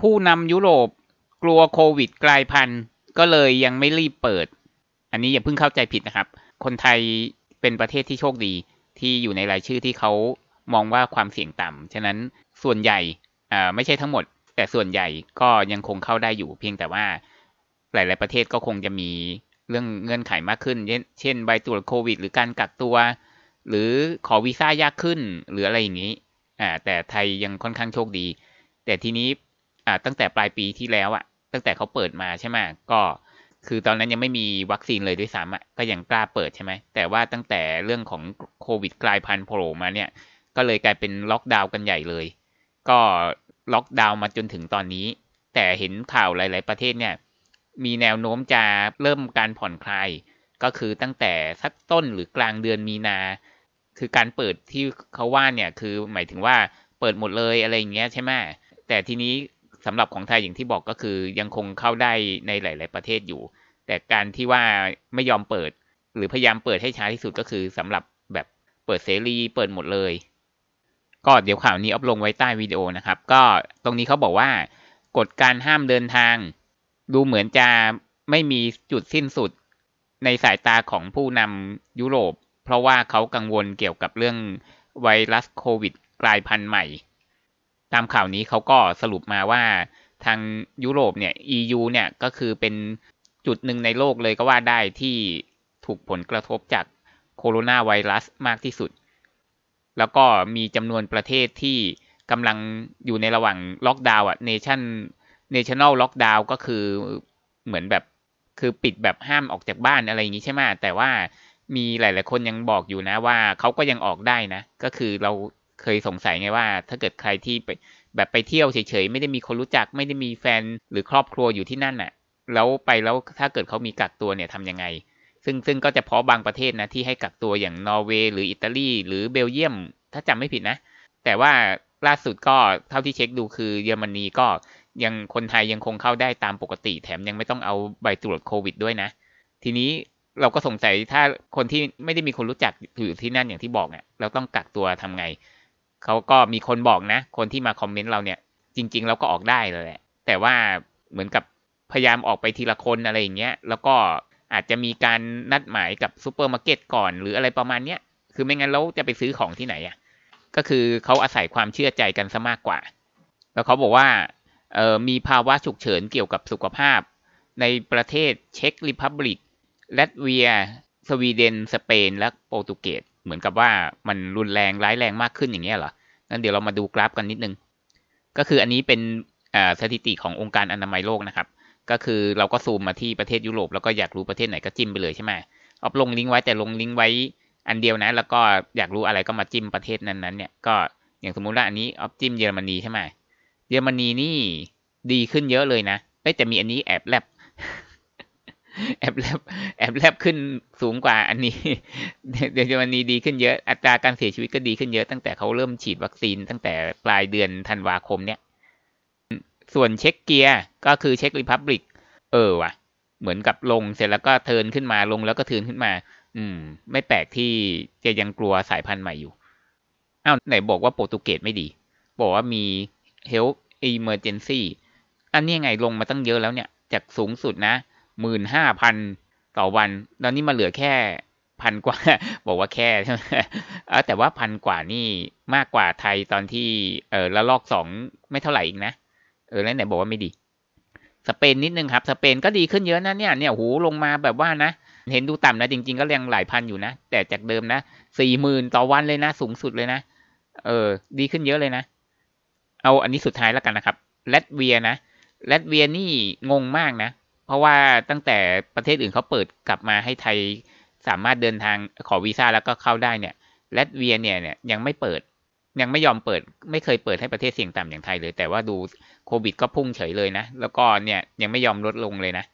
ผู้นำยุโรปกลัวโควิดกลายพันธุ์ ก็เลยยังไม่รีบเปิด อันนี้อย่าเพิ่งเข้าใจผิดนะครับ คนไทยเป็นประเทศที่โชคดีที่อยู่ในรายชื่อที่เขามองว่าความเสี่ยงต่ำฉะนั้นส่วนใหญ่ไม่ใช่ทั้งหมด แต่ส่วนใหญ่ก็ยังคงเข้าได้อยู่เพียงแต่ว่าหลาย ๆ ประเทศก็คงจะมีเรื่องเงื่อนไขมากขึ้นเช่นใบตรวจโควิด หรือการกักตัว หรือขอวีซ่ายากขึ้น หรืออะไรอย่างนี้แต่ไทยยังค่อนข้างโชคดี แต่ทีนี้่าตั้งแต่ปลายปีที่แล้วอะตั้งแต่เขาเปิดมาใช่ไหม ก็คือตอนนั้นยังไม่มีวัคซีนเลยด้วยซ้ำอ่ะ ก็ยังกล้าเปิดใช่ไหม แต่ว่าตั้งแต่เรื่องของโควิดกลายพันธุ์โผล่มาเนี่ย ก็เลยกลายเป็นล็อกดาวน์กันใหญ่เลย ก็ล็อกดาวน์มาจนถึงตอนนี้ แต่เห็นข่าวหลายๆประเทศเนี่ย มีแนวโน้มจะเริ่มการผ่อนคลาย ก็คือตั้งแต่สักต้นหรือกลางเดือนมีนา คือการเปิดที่เขาว่าเนี่ย คือหมายถึงว่าเปิดหมดเลยอะไรอย่างเงี้ยใช่ไหมแต่ทีนี้สำหรับของไทยอย่างที่บอกก็คือยังคงเข้าได้ในหลาย ๆ ประเทศอยู่ แต่การที่ว่าไม่ยอมเปิด หรือพยายามเปิดให้ช้าที่สุดก็คือสำหรับแบบเปิดเสรีเปิดหมดเลย ก็เดี๋ยวข่าวนี้อัปลงไว้ใต้วิดีโอนะครับ ก็ตรงนี้เขาบอกว่า กฎการห้ามเดินทาง ดูเหมือนจะไม่มีจุดสิ้นสุด ในสายตาของผู้นำยุโรป เพราะว่าเขากังวลเกี่ยวกับเรื่องไวรัสโควิด กลายพันธุ์ใหม่ตามข่าวนี้เขาก็สรุปมาว่าทางยุโรปเนี่ย EU เนี่ยก็คือเป็นจุดหนึ่งในโลกเลยก็ว่าได้ที่ถูกผลกระทบจากโคโรนาไวรัสมากที่สุด แล้วก็มีจำนวนประเทศที่กำลังอยู่ในระหว่างล็อกดาวน์อ่ะเนชั่นเนชั่นแนลล็อกดาวน์ก็คือเหมือนแบบคือปิดแบบห้ามออกจากบ้านอะไรอย่างนี้ใช่ไหมแต่ว่ามีหลาย ๆ คนยังบอกอยู่นะว่าเขาก็ยังออกได้นะ ก็คือเราเคยสงสัยไงว่าถ้าเกิดใครที่ไปแบบไปเที่ยวเฉยๆ ไม่ได้มีคนรู้จักไม่ได้มีแฟนหรือครอบครัวอยู่ที่นั่นน่ะแล้วไปแล้วถ้าเกิดเขามีกักตัวเนี่ยทำยังไง ซึ่งซึ่งก็จะเพาะบางประเทศนะ ที่ให้กักตัวอย่างนอร์เวย์ หรืออิตาลีหรือเบลเยียมถ้าจำไม่ผิดนะ แต่ว่าล่าสุดก็เท่าที่เช็คดูคือเยอรมนีก็ยังคนไทยยังคงเข้าได้ตามปกติแถมยังไม่ต้องเอาใบตรวจโควิด ด้วยนะ ทีนี้เราก็สงสัยถ้าคนที่ไม่ได้มีคนรู้จักอยู่ที่นั่นอย่างที่บอกเนะ่ยเราต้องกักตัวทำไงเขาก็มีคนบอกนะ คนที่มาคอมเมนต์เราเนี่ย จริงๆเราก็ออกได้เลยแหละแต่ว่าเหมือนกับพยายามออกไปทีละคนอะไรอย่างเงี้ย แล้วก็อาจจะมีการนัดหมายกับซูเปอร์มาร์เก็ตก่อน หรืออะไรประมาณเนี้ยคือไม่งั้นเราจะไปซื้อของที่ไหนอะ่ะก็คือเขาอาศัยความเชื่อใจกันซะมากกว่า แล้วเขาบอกว่าเออมีภาวะฉุกเฉินเกี่ยวกับสุขภาพ ในประเทศเช็กริพับลิกลัตเวีย สวีเดน สเปน และโปรตุเกสเหมือนกับว่ามันรุนแรงร้ายแรงมากขึ้นอย่างเงี้ยเหรอ งั้นเดี๋ยวเรามาดูกราฟกันนิดนึง ก็คืออันนี้เป็นสถิติขององค์การอนามัยโลกนะครับ ก็คือเราก็ซูมมาที่ประเทศยุโรปแล้วก็อยากรู้ประเทศไหนก็จิ้มไปเลยใช่ไหมออฟลงลิงก์ไว้แต่ลงลิงก์ไว้ อันเดียวนะแล้วก็อยากรู้อะไรก็มาจิ้มประเทศนั้นๆเนี่ย ก็อย่างสมมุติว่าอันนี้ออฟจิ้มเยอรมนีใช่ไหมเยอรมนีนี่ดีขึ้นเยอะเลยนะ แต่มีอันนี้แอบแลบแอบแลบแอบแลบขึ้นสูงกว่าอันนี้ เดี๋ยววันนี้ดีขึ้นเยอะ อัตราการเสียชีวิตก็ดีขึ้นเยอะตั้งแต่เขาเริ่มฉีดวัคซีน ตั้งแต่ปลายเดือนธันวาคมเนี่ย ส่วนเช็คเกียร์ก็คือเช็คริพับลิก เออว่ะเหมือนกับลงเสร็จแล้วก็เทินขึ้นมา ลงแล้วก็เทินขึ้นมา อืม ไม่แปลกที่จะยังกลัวสายพันธุ์ใหม่อยู่ อ้าวไหนบอกว่าโปรตุเกสไม่ดี บอกว่ามี health emergency อันนี้ไงลงมาตั้งเยอะแล้วเนี่ยจากสูงสุดนะหมื่นห้าพันต่อวัน ตอนนี้มาเหลือแค่ พันกว่า บอกว่าแค่ใช่ไหมแต่ว่าพันกว่านี่มากกว่าไทยตอนที่ เออละลอกสองไม่เท่าไหร่อีกนะ เออ แล้วไหนบอกว่าไม่ดี สเปนนิดนึงครับ สเปนก็ดีขึ้นเยอะนะ เนี่ย เนี่ยหูลงมาแบบว่านะ เห็นดูต่ำนะ จริง ๆก็ยังหลายพันอยู่นะ แต่จากเดิมนะสี่หมื่นต่อวันเลยนะ สูงสุดเลยนะ เออ ดีขึ้นเยอะเลยนะ เอาอันนี้สุดท้ายแล้วกันนะครับเลตเวียนะเลตเวียนี่งงมากนะเพราะว่าตั้งแต่ประเทศอื่นเขาเปิดกลับมาให้ไทยสามารถเดินทางขอวีซ่าแล้วก็เข้าได้เนี่ยแลตเวียเนี่ยเนี่ยยังไม่เปิด ยังไม่ยอมเปิด ไม่เคยเปิดให้ประเทศเสี่ยงต่ำอย่างไทยเลยแต่ว่าดูโควิดก็พุ่งเฉยเลยนะแล้วก็เนี่ยยังไม่ยอมลดลงเลยนะ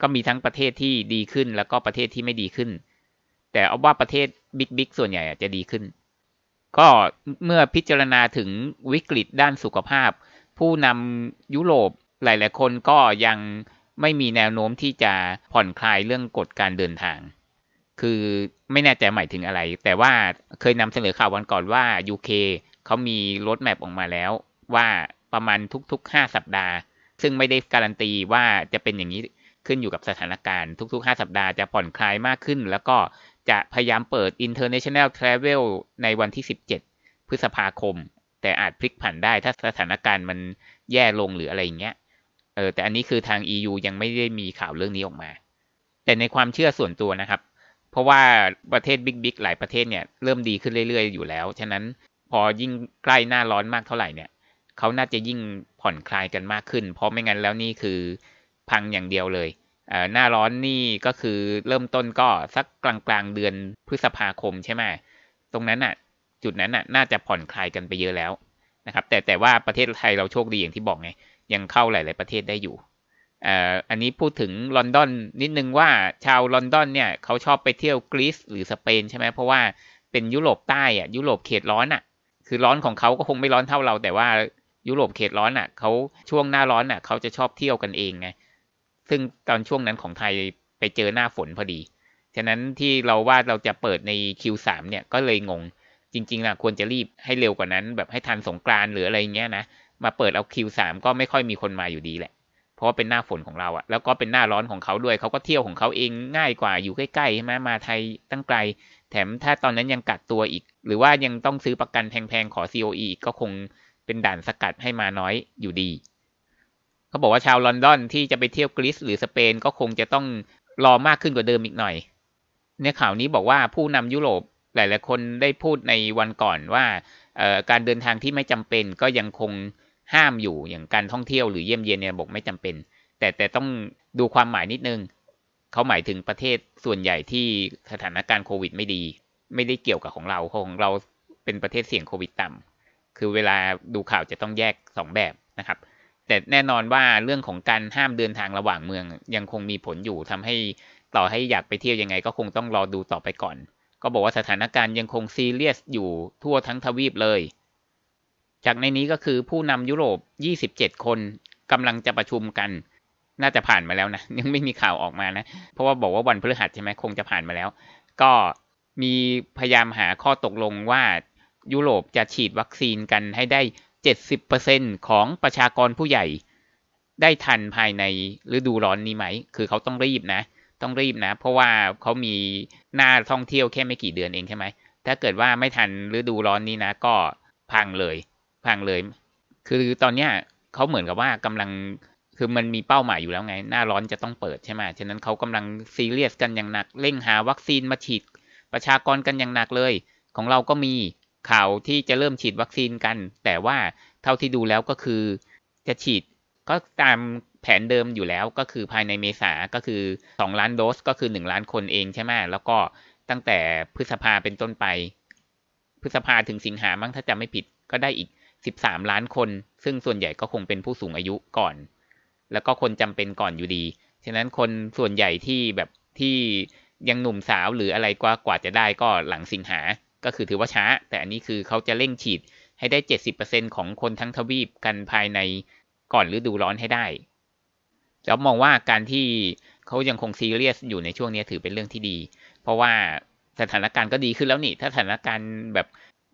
ก็มีทั้งประเทศที่ดีขึ้นแล้วก็ประเทศที่ไม่ดีขึ้น แต่เอาว่าประเทศบิ๊กบิ๊กส่วนใหญ่จะดีขึ้น ก็เมื่อพิจารณาถึงวิกฤตด้านสุขภาพ ผู้นำยุโรปหลาย ๆคนก็ยังไม่มีแนวโน้มที่จะผ่อนคลายเรื่องกฎการเดินทาง คือไม่แน่ใจหมายถึงอะไร แต่ว่าเคยนำเสนอข่าววันก่อนว่า UK เขามีรถแมพออกมาแล้วว่าประมาณทุกๆ 5 สัปดาห์ ซึ่งไม่ได้การันตีว่าจะเป็นอย่างนี้ขึ้นอยู่กับสถานการณ์ทุกๆ 5 สัปดาห์จะผ่อนคลายมากขึ้น แล้วก็จะพยายามเปิด international travel ในวันที่ 17 พฤษภาคม แต่อาจพลิกผันได้ ถ้าสถานการณ์มันแย่ลงหรืออะไรอย่างเงี้ยเออแต่อันนี้คือทาง EU ยังไม่ได้มีข่าวเรื่องนี้ออกมา แต่ในความเชื่อส่วนตัวนะครับ เพราะว่าประเทศบิ๊กๆหลายประเทศเนี่ยเริ่มดีขึ้นเรื่อยๆอยู่แล้วฉะนั้นพอยิ่งใกล้หน้าร้อนมากเท่าไหร่เนี่ยเขาน่าจะยิ่งผ่อนคลายกันมากขึ้น เพราะไม่งั้นแล้วนี่คือพังอย่างเดียวเลยหน้าร้อนนี่ก็คือเริ่มต้นก็สักกลางกลางเดือนพฤษภาคมใช่ไหมตรงนั้นอ่ะ จุดนั้นอ่ะน่าจะผ่อนคลายกันไปเยอะแล้วนะครับ แต่แต่ว่าประเทศไทยเราโชคดีอย่างที่บอกไงยังเข้าหลาย ๆประเทศได้อยู่อันนี้พูดถึงลอนดอนนิดนึงว่าชาวลอนดอนเนี่ยเขาชอบไปเที่ยวกรีซหรือสเปนใช่ไหมเพราะว่า เป็นยุโรปใต้อะยุโรปเขตร้อนอะคือร้อนของเขาก็คงไม่ร้อนเท่าเรา แต่ว่ายุโรปเขตร้อนอะเขาช่วงหน้าร้อนอะเขาจะชอบเที่ยวกันเองไงซึ่งตอนช่วงนั้นของไทยไปเจอหน้าฝนพอดี ฉะนั้นที่เราว่าเราจะเปิดใน Q3 เนี่ยก็เลยงง จริงๆนะควรจะรีบให้เร็วกว่านั้น แบบให้ทันสงกรานหรืออะไรเงี้ยนะมาเปิดเอาคิวสามก็ไม่ค่อยมีคนมาอยู่ดีแหละ เพราะว่าเป็นหน้าฝนของเราอะแล้วก็เป็นหน้าร้อนของเขาด้วยเขาก็เที่ยวของเขาเองง่ายกว่าอยู่ใกล้ๆใช่ไหมมาไทยตั้งไกล แถมถ้าตอนนั้นยังกักตัวอีก หรือว่ายังต้องซื้อประกันแพงๆขอ COE อีกก็คงเป็นด่านสกัดให้มาน้อยอยู่ดีเขาบอกว่าชาวลอนดอนที่จะไปเที่ยวกรีซหรือสเปนก็คงจะต้องรอมากขึ้นกว่าเดิมอีกหน่อยในข่าวนี้บอกว่าผู้นำยุโรปหลายๆคนได้พูดในวันก่อนว่าการเดินทางที่ไม่จำเป็นก็ยังคงห้ามอยู่อย่างการท่องเที่ยวหรือเยี่ยมเยียนเนี่ยบอกไม่จำเป็น แต่แต่ต้องดูความหมายนิดนึงเขาหมายถึงประเทศส่วนใหญ่ที่สถานการณ์โควิดไม่ดีไม่ได้เกี่ยวกับของเราของเราเป็นประเทศเสี่ยงโควิดต่ำคือเวลาดูข่าวจะต้องแยก2แบบนะครับ แต่แน่นอนว่าเรื่องของการห้ามเดินทางระหว่างเมืองยังคงมีผลอยู่ทำให้ ต่อให้อยากไปเที่ยวยังไง ก็คงต้องรอดูต่อไปก่อน ก็บอกว่าสถานการณ์ยังคงซีเรียส อยู่ทั่วทั้งทวีปเลยจากในนี้ก็คือผู้นำยุโรป 27 คนกำลังจะประชุมกัน น่าจะผ่านมาแล้วนะ ยังไม่มีข่าวออกมานะ เพราะว่าบอกว่าวันพฤหัสใช่ไหมคงจะผ่านมาแล้ว ก็มีพยายามหาข้อตกลงว่ายุโรปจะฉีดวัคซีนกันให้ได้ 70%ของประชากรผู้ใหญ่ ได้ทันภายในฤดูร้อนนี้ไหม คือเขาต้องรีบนะ ต้องรีบนะ เพราะว่าเขามีหน้าท่องเที่ยวแค่ไม่กี่เดือนเองใช่ไหม ถ้าเกิดว่าไม่ทันฤดูร้อนนี้นะ ก็พังเลยพังเลย คือตอนเนี้ยเขาเหมือนกับว่ากำลัง คือมันมีเป้าหมายอยู่แล้วไง หน้าร้อนจะต้องเปิดใช่ไหมฉะนั้นเขากำลังซีเรียสกันอย่างหนัก เร่งหาวัคซีนมาฉีดประชากรกันอย่างหนักเลย ของเราก็มีข่าวที่จะเริ่มฉีดวัคซีนกัน แต่ว่าเท่าที่ดูแล้วก็คือ จะฉีดก็ตามแผนเดิมอยู่แล้ว ก็คือภายในเมษาก็คือ2ล้านโดสก็คือ1ล้านคนเองใช่ไหมแล้วก็ตั้งแต่พฤษภาเป็นต้นไป พฤษภาถึงสิงหามั้งถ้าจำไม่ผิดก็ได้อีก13 ล้านคน ซึ่งส่วนใหญ่ก็คงเป็นผู้สูงอายุก่อน แล้วก็คนจำเป็นก่อนอยู่ดี ฉะนั้นคนส่วนใหญ่ที่แบบที่ยังหนุ่มสาวหรืออะไรกว่ากว่าจะได้ก็หลังสิงหา ก็คือถือว่าช้า แต่อันนี้คือเขาจะเร่งฉีดให้ได้ 70%ของคนทั้งทวีปกันภายในก่อนฤดูร้อนให้ได้แล้วมองว่าการที่เขายังคงซีเรียสอยู่ในช่วงนี้ถือเป็นเรื่องที่ดี เพราะว่าสถานการณ์ก็ดีขึ้นแล้วนี่ ถ้าสถานการณ์แบบ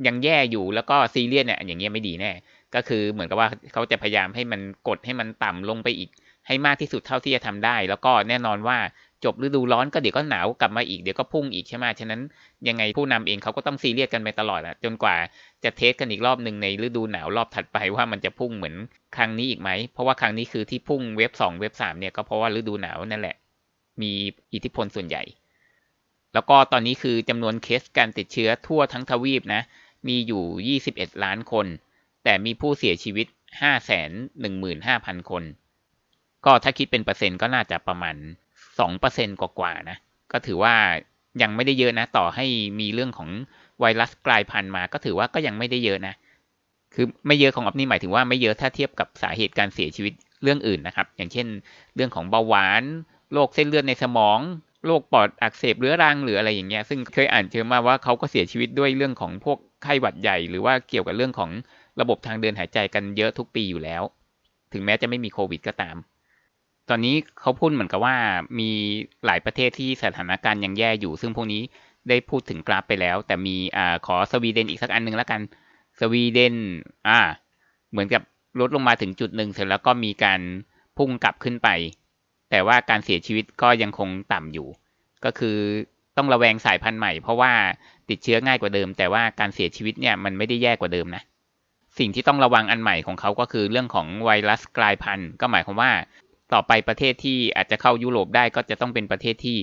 ยังแย่อยู่แล้วก็ซีเรียสเนี่ย อย่างเงี้ยไม่ดีแน่ก็คือเหมือนกับว่าเขาจะพยายามให้มันกดให้มันต่ำลงไปอีก ให้มากที่สุดเท่าที่จะทำได้ แล้วก็แน่นอนว่า จบฤดูร้อน ก็เดี๋ยวก็หนาวกลับมาอีกเดี๋ยวก็พุ่งอีกใช่ไหมฉะนั้น ยังไงผู้นำเองเขาก็ต้องซีเรียสกันไปตลอดละจนกว่าจะเทสกันอีกรอบหนึ่งในฤดูหนาวรอบถัดไปว่ามันจะพุ่งเหมือน ครั้งนี้อีกไหมเพราะว่าครั้งนี้คือที่พุ่งเว็บ 2 เว็บ3เนี่ยก็เพราะว่าฤดูหนาวนั่นแหละ มีอิทธิพลส่วนใหญ่ แล้วก็ตอนนี้คือจำนวนเคสการติดเชื้อทั่วทั้งทวีปนะมีอยู่ 21 ล้านคน แต่มีผู้เสียชีวิต 515,000 คน ก็ถ้าคิดเป็นเปอร์เซ็นต์ก็น่าจะประมาณ2%กว่าๆนะ ก็ถือว่ายังไม่ได้เยอะนะ ต่อให้มีเรื่องของไวรัสกลายพันธุ์มาก็ถือว่าก็ยังไม่ได้เยอะนะ คือไม่เยอะของอับนี่หมายถึงว่าไม่เยอะถ้าเทียบกับสาเหตุการเสียชีวิตเรื่องอื่นนะครับ อย่างเช่น เรื่องของเบาหวาน โรคเส้นเลือดในสมอง โรคปอดอักเสบเรื้อรังหรืออะไรอย่างเงี้ย ซึ่งเคยอ่านเจอมาว่าเขาก็เสียชีวิตด้วยเรื่องของพวกไข้หวัดใหญ่หรือว่าเกี่ยวกับเรื่องของระบบทางเดินหายใจกันเยอะทุกปีอยู่แล้ว ถึงแม้จะไม่มีโควิดก็ตาม ตอนนี้เขาพูดเหมือนกับว่ามีหลายประเทศที่สถานการณ์ยังแย่อยู่ ซึ่งพวกนี้ได้พูดถึงกราฟไปแล้ว แต่มีอขอสวีเดนอีกสักอันนึงแล้วกันสวีเดนอ่าเหมือนกับลดลงมาถึงจุดหนึ่งเสร็จแล้วก็มีการพุ่งกลับขึ้นไป แต่ว่าการเสียชีวิตก็ยังคงต่ำอยู่ ก็คือต้องระแวงสายพันธุ์ใหม่เพราะว่าติดเชื้อง่ายกว่าเดิม แต่ว่าการเสียชีวิตเนี่ยมันไม่ได้แย่กว่าเดิมนะ สิ่งที่ต้องระวังอันใหม่ของเขาก็คือ เรื่องของไวรัสกลายพันธุ์ ก็หมายความว่าต่อไปประเทศที่อาจจะเข้ายุโรปได้ก็จะต้องเป็นประเทศที่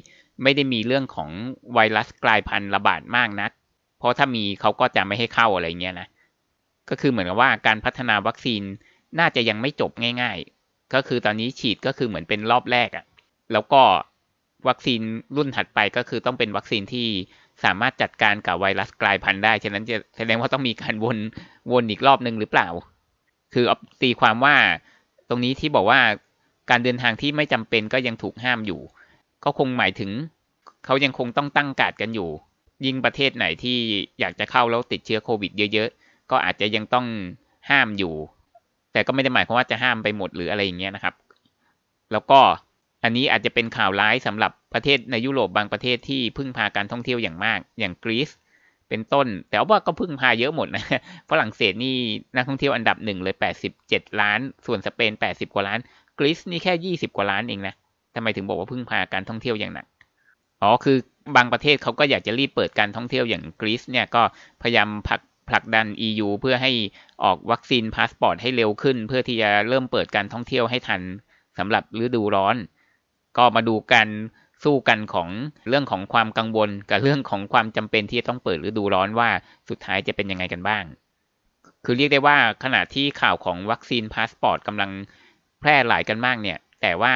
ไม่ได้มีเรื่องของไวรัสกลายพันธุ์ระบาดมากนักเพราะถ้ามีเขาก็จะไม่ให้เข้าอะไรเงี้ยนะก็คือเหมือนกับว่าการพัฒนาวัคซีนน่าจะยังไม่จบง่าย ๆ ก็คือตอนนี้ฉีดก็คือเหมือนเป็นรอบแรกอะแล้วก็วัคซีนรุ่นถัดไปก็คือต้องเป็นวัคซีนที่สามารถจัดการกับไวรัสกลายพันธุ์ได้ ฉะนั้นจะแสดงว่าต้องมีการวนวนอีกรอบหนึ่งหรือเปล่า คือตีความว่า ตรงนี้ที่บอกว่าการเดินทางที่ไม่จำเป็นก็ยังถูกห้ามอยู่ ก็คงหมายถึง เขายังคงต้องตั้งกาดกันอยู่ ยิ่งประเทศไหนที่อยากจะเข้าแล้วติดเชื้อโควิด เยอะ ๆ ก็อาจจะยังต้องห้ามอยู่ แต่ก็ไม่ได้หมายความว่าจะห้ามไปหมด หรืออะไรอย่างเงี้ยนะครับ แล้วก็อันนี้อาจจะเป็นข่าวร้ายสำหรับประเทศในยุโรปบางประเทศที่พึ่งพาการท่องเที่ยวอย่างมากอย่างกรีซเป็นต้น แต่ว่าก็พึ่งพาเยอะหมดนะ ฝรั่งเศสนี่นักท่องเที่ยวอันดับหนึ่งเลย87ล้าน ส่วนสเปน80กว่าล้านกรีซนี่แค่20กว่าล้านเองนะทำไมถึงบอกว่าพึ่งพาการท่องเที่ยวอย่างหนักอ๋อคือบางประเทศเขาก็อยากจะรีบเปิดการท่องเที่ยวอย่างกรีซเนี่ยก็พยายามผลักผลักดัน EU เพื่อให้ออกวัคซีนพาสปอร์ตให้เร็วขึ้น เพื่อที่จะเริ่มเปิดการท่องเที่ยวให้ทันสำหรับฤดูร้อนก็มาดูกันสู้กันของเรื่องของความกังวล กับเรื่องของความจำเป็นที่จะต้องเปิด หรือดูร้อนว่าสุดท้ายจะเป็นยังไงกันบ้าง คือเรียกได้ว่าขณะที่ข่าวของวัคซีนพาสปอร์ตกำลังแพร่หลายกันมากเนี่ย แต่ว่า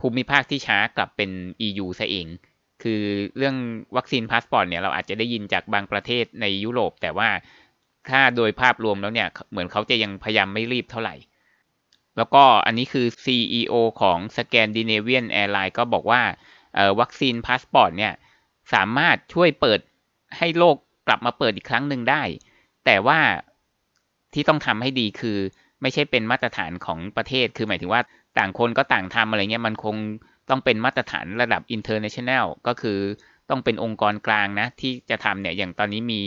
ภูมิภาคที่ช้ากลับเป็น EU ซะเอง คือเรื่องวัคซีนพาสปอร์ตเนี่ยเราอาจจะได้ยินจากบางประเทศในยุโรป แต่ว่าถ้าโดยภาพรวมแล้วเนี่ยเหมือนเขาจะยังพยายามไม่รีบเท่าไหร่แล้วก็อันนี้คือ CEO ของ Scandinavian Airlines ก็บอกว่าวัคซีนพาสปอร์ตเนี่ยสามารถช่วยเปิดให้โลกกลับมาเปิดอีกครั้งหนึ่งได้ แต่ว่าที่ต้องทำให้ดีคือไม่ใช่เป็นมาตรฐานของประเทศคือหมายถึงว่าต่างคนก็ต่างทำอะไรเงี้ยมันคงต้องเป็นมาตรฐานระดับ international ก็คือต้องเป็นองค์กรกลางนะ ที่จะทำเนี่ย อย่างตอนนี้มี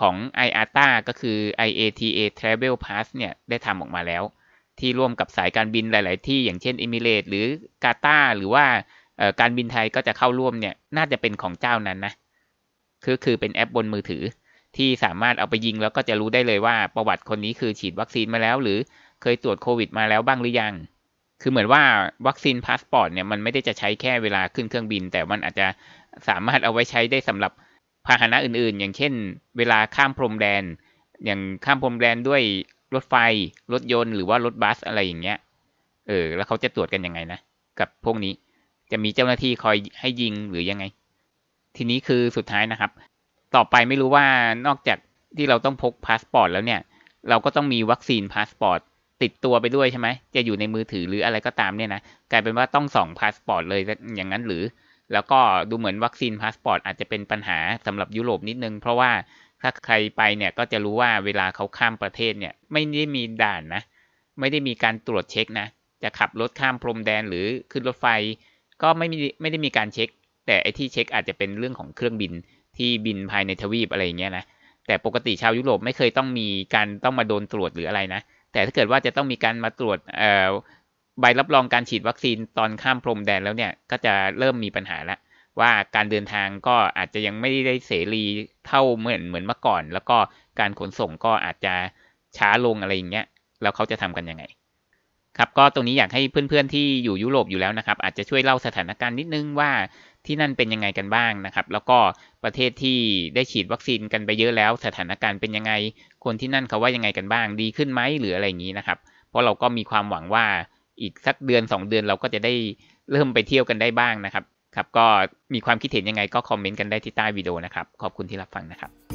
ของ IATA ก็คือ IATA Travel Pass เนี่ยได้ทำออกมาแล้วที่ร่วมกับสายการบินหลาย ๆ ที่อย่างเช่นเอมิเรตหรือกาตาหรือว่าการบินไทยก็จะเข้าร่วมเนี่ยน่าจะเป็นของเจ้านั้นนะคือคือเป็นแอปบนมือถือ ที่สามารถเอาไปยิงแล้วก็จะรู้ได้เลยว่า ประวัติคนนี้คือฉีดวัคซีนมาแล้ว หรือเคยตรวจโควิดมาแล้วบ้างหรือยัง คือเหมือนว่าวัคซีน พาสปอร์ตเนี่ยมันไม่ได้จะใช้แค่เวลาขึ้นเครื่องบิน แต่มันอาจจะสามารถเอาไว้ใช้ได้สำหรับพาหนะอื่น ๆ อย่างเช่น เวลาข้ามพรมแดนอย่างข้ามพรมแดนด้วยรถไฟรถยนต์หรือว่ารถบัสอะไรอย่างเงี้ยเออ แล้วเขาจะตรวจกันยังไงนะกับพวกนี้จะมีเจ้าหน้าที่คอยให้ยิงหรือยังไง ทีนี้คือสุดท้ายนะครับ ต่อไปไม่รู้ว่านอกจากที่เราต้องพกพาสปอร์ตแล้วเนี่ย เราก็ต้องมีวัคซีนพาสปอร์ตติดตัวไปด้วยใช่ไหมจะอยู่ในมือถือหรืออะไรก็ตามเนี่ยนะกลายเป็นว่าต้องส่องพาสปอร์ตเลยอย่างนั้นหรือ แล้วก็ดูเหมือนวัคซีนพาสปอร์ตอาจจะเป็นปัญหาสำหรับยุโรปนิดนึงเพราะว่าถ้าใครไปเนี่ยก็จะรู้ว่าเวลาเขาข้ามประเทศเนี่ยไม่ได้มีด่านนะ ไม่ได้มีการตรวจเช็คนะจะขับรถข้ามพรมแดนหรือขึ้นรถไฟ ก็ไม่มีไม่ได้มีการเช็ค แต่ไอที่เช็คอาจจะเป็นเรื่องของเครื่องบินที่บินภายในทวีปอะไรอย่างเงี้ยนะแต่ปกติชาวยุโรปไม่เคยต้องมีการต้องมาโดนตรวจหรืออะไรนะแต่ถ้าเกิดว่าจะต้องมีการมาตรวจใบรับรองการฉีดวัคซีนตอนข้ามพรมแดนแล้วเนี่ยก็จะเริ่มมีปัญหาแล้วว่าการเดินทางก็อาจจะยังไม่ได้เสรีเท่าเหมือนเหมือนเมื่อก่อน แล้วก็การขนส่งก็อาจจะช้าลงอะไรอย่างเงี้ยแล้วเขาจะทำกันยังไง ครับก็ตรงนี้อยากให้เพื่อนๆ ที่อยู่ยุโรปอยู่แล้วนะครับ อาจจะช่วยเล่าสถานการณ์นิดนึงว่าที่นั่นเป็นยังไงกันบ้างนะครับ แล้วก็ประเทศที่ได้ฉีดวัคซีนกันไปเยอะแล้วสถานการณ์เป็นยังไง คนที่นั่นเขาว่ายังไงกันบ้าง ดีขึ้นไหมหรืออะไรอย่างนี้นะครับ เพราะเราก็มีความหวังว่าอีกสักเดือน 2 เดือนเราก็จะได้เริ่มไปเที่ยวกันได้บ้างนะครับครับก็มีความคิดเห็นยังไงก็คอมเมนต์กันได้ที่ใต้วิดีโอนะครับ ขอบคุณที่รับฟังนะครับ